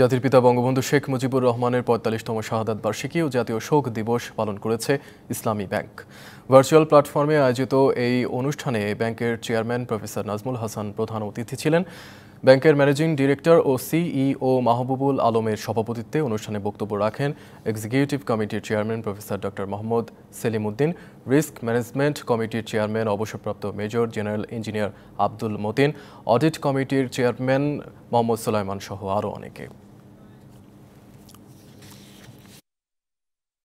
জাতির পিতা বঙ্গবন্ধু শেখ মুজিবুর রহমানের পঁয়তাল্লিশতম শাহাদাত বার্ষিকী ও জাতীয় শোক দিবস পালন করেছে ইসলামী ব্যাংক ভার্চুয়াল প্ল্যাটফর্মে আয়োজিত এই অনুষ্ঠানে ব্যাংকের চেয়ারম্যান প্রফেসর নাজমুল হাসান প্রধান অতিথি ছিলেন ব্যাংকের ম্যানেজিং ডিরেক্টর ও সিইও মাহবুবুল আলমের সভাপতিত্বে অনুষ্ঠানে বক্তব্য রাখেন এক্সিকিউটিভ কমিটির chairman professor doctor Mohammad Selim Uddin risk management কমিটির চেয়ারম্যান অবসরপ্রাপ্ত major general engineer Abdul Matin audit কমিটির চেয়ারম্যান মোহাম্মদ সুলাইমান সহ আরও অনেকে